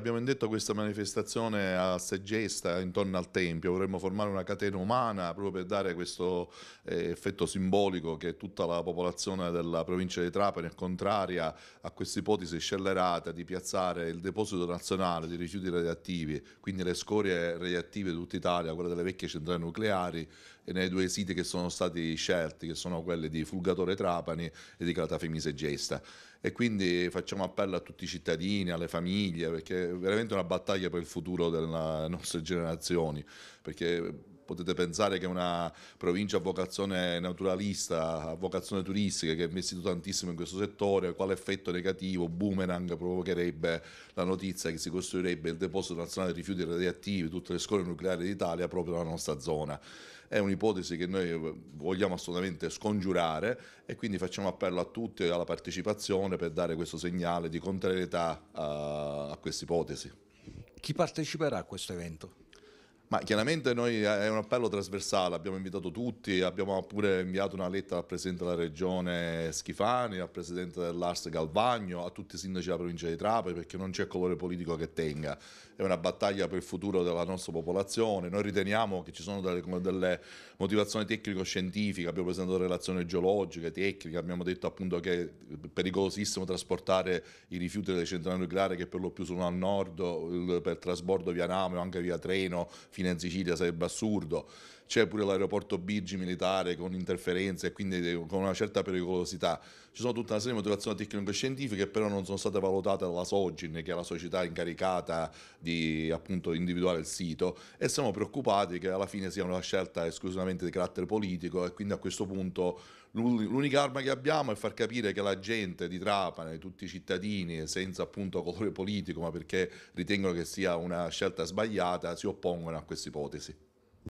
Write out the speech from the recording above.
Abbiamo indetto questa manifestazione a Segesta, intorno al Tempio, vorremmo formare una catena umana proprio per dare questo eh, effetto simbolico che tutta la popolazione della provincia di Trapani è contraria a questa ipotesi scellerata di piazzare il deposito nazionale di rifiuti radioattivi, quindi le scorie radioattive di tutta Italia, quelle delle vecchie centrali nucleari, nei due siti che sono stati scelti, che sono quelli di Fulgatore Trapani e di Calatafimi Segesta. E quindi facciamo appello a tutti i cittadini, alle famiglie, perché veramente una battaglia per il futuro delle nostre generazioni, perché potete pensare che una provincia a vocazione naturalista, a vocazione turistica, che ha investito tantissimo in questo settore, quale effetto negativo, boomerang, provocherebbe la notizia che si costruirebbe il deposito nazionale dei rifiuti radioattivi, tutte le scuole nucleari d'Italia proprio nella nostra zona è un'ipotesi che noi vogliamo assolutamente scongiurare e quindi facciamo appello a tutti e alla partecipazione per dare questo segnale di contrarietà a, a questa ipotesi. Chi parteciperà a questo evento? Ma chiaramente noi eh, è un appello trasversale, abbiamo invitato tutti, abbiamo pure inviato una lettera al Presidente della Regione Schifani, al Presidente dell'Ars Galvagno, a tutti i sindaci della provincia di Trapani perché non c'è colore politico che tenga, è una battaglia per il futuro della nostra popolazione, noi riteniamo che ci sono delle, delle motivazioni tecnico-scientifiche, abbiamo presentato relazioni geologiche, tecniche, abbiamo detto appunto che è pericolosissimo trasportare i rifiuti delle centrali nucleari che per lo più sono al nord per trasbordo via nave o anche via treno Messina in Sicilia sarebbe assurdo, c'è pure l'aeroporto Birgi militare con interferenze e quindi con una certa pericolosità. Ci sono tutta una serie di motivazioni tecnico-scientifiche che però non sono state valutate dalla Sogin, che è la società incaricata di appunto, individuare il sito, e siamo preoccupati che alla fine sia una scelta esclusivamente di carattere politico e quindi a questo punto l'unica arma che abbiamo è far capire che la gente di Trapani, tutti i cittadini, senza appunto colore politico, ma perché ritengono che sia una scelta sbagliata, si oppongono a questa ipotesi.